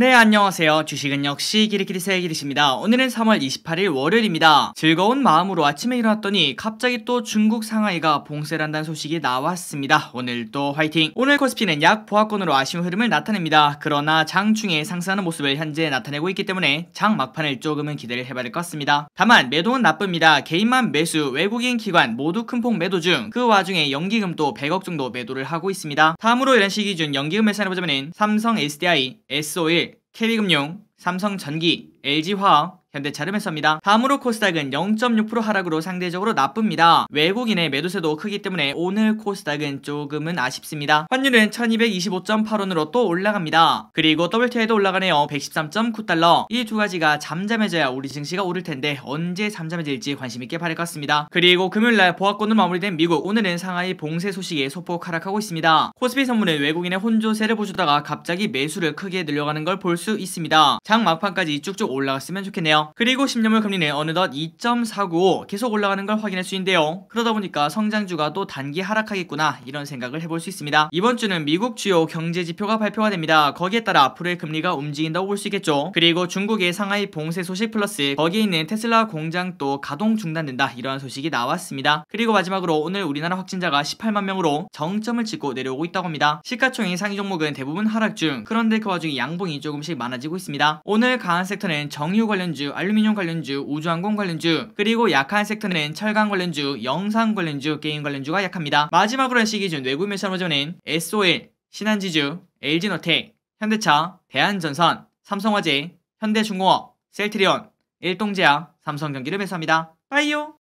네, 안녕하세요. 주식은 역시 기리기리 세기리십니다. 오늘은 3월 28일 월요일입니다. 즐거운 마음으로 아침에 일어났더니 갑자기 또 중국 상하이가 봉쇄란다는 소식이 나왔습니다. 오늘도 화이팅! 오늘 코스피는 약 보합권으로 아쉬운 흐름을 나타냅니다. 그러나 장중에 상승하는 모습을 현재 나타내고 있기 때문에 장 막판을 조금은 기대를 해봐야 될것 같습니다. 다만 매도는 나쁩니다. 개인만 매수, 외국인 기관 모두 큰 폭 매도 중 그 와중에 연기금도 100억 정도 매도를 하고 있습니다. 다음으로 이런 시기중 연기금 매산해보자면 삼성 SDI, SO1, KB금융, 삼성전기, LG화학, 현대차름했습니다. 다음으로 코스닥은 0.6% 하락으로 상대적으로 나쁩니다. 외국인의 매도세도 크기 때문에 오늘 코스닥은 조금은 아쉽습니다. 환율은 1225.8원으로 또 올라갑니다. 그리고 WTI도 올라가네요. 113.9달러. 이 두 가지가 잠잠해져야 우리 증시가 오를 텐데 언제 잠잠해질지 관심 있게 바랄 것 같습니다. 그리고 금요일날 보합권으로 마무리된 미국 오늘은 상하이 봉쇄 소식에 소폭 하락하고 있습니다. 코스피 선물은 외국인의 혼조세를 보여주다가 갑자기 매수를 크게 늘려가는 걸 볼 수 있습니다. 장 막판까지 쭉쭉 올라갔으면 좋겠네요. 그리고 10년물 금리는 네, 어느덧 2.495 계속 올라가는 걸 확인할 수 있는데요. 그러다 보니까 성장주가 또 단기 하락하겠구나 이런 생각을 해볼 수 있습니다. 이번 주는 미국 주요 경제 지표가 발표가 됩니다. 거기에 따라 앞으로의 금리가 움직인다고 볼 수 있겠죠. 그리고 중국의 상하이 봉쇄 소식 플러스 거기에 있는 테슬라 공장 또 가동 중단된다 이러한 소식이 나왔습니다. 그리고 마지막으로 오늘 우리나라 확진자가 18만 명으로 정점을 찍고 내려오고 있다고 합니다. 시가총액 상위 종목은 대부분 하락 중 그런데 그 와중에 양봉이 조금씩 많아지고 있습니다. 오늘 강한 섹터는 정유 관련주 알루미늄 관련주, 우주항공 관련주, 그리고 약한 섹터는 철강 관련주, 영상 관련주, 게임 관련주가 약합니다. 마지막으로 시기준 외국 매수 전에는 SOL, 신한지주, LG노텍, 현대차, 대한전선, 삼성화재, 현대중공업, 셀트리온, 일동제약, 삼성경기를 매수합니다. 빠이요!